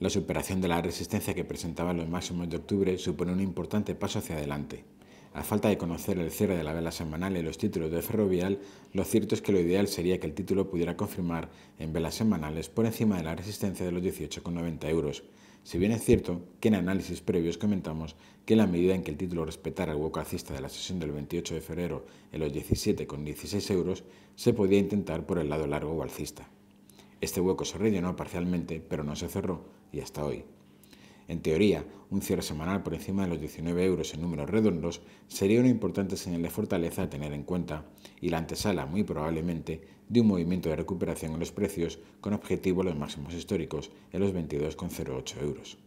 La superación de la resistencia que presentaban los máximos de octubre supone un importante paso hacia adelante. A falta de conocer el cierre de la vela semanal y los títulos de Ferrovial, lo cierto es que lo ideal sería que el título pudiera confirmar en velas semanales por encima de la resistencia de los 18,90 euros. Si bien es cierto que en análisis previos comentamos que la medida en que el título respetara el hueco alcista de la sesión del 28 de febrero en los 17,16 euros, se podía intentar por el lado largo o alcista. Este hueco se rellenó parcialmente, pero no se cerró, y hasta hoy. En teoría, un cierre semanal por encima de los 19 euros en números redondos sería una importante señal de fortaleza a tener en cuenta y la antesala, muy probablemente, de un movimiento de recuperación en los precios con objetivo a los máximos históricos en los 22,08 euros.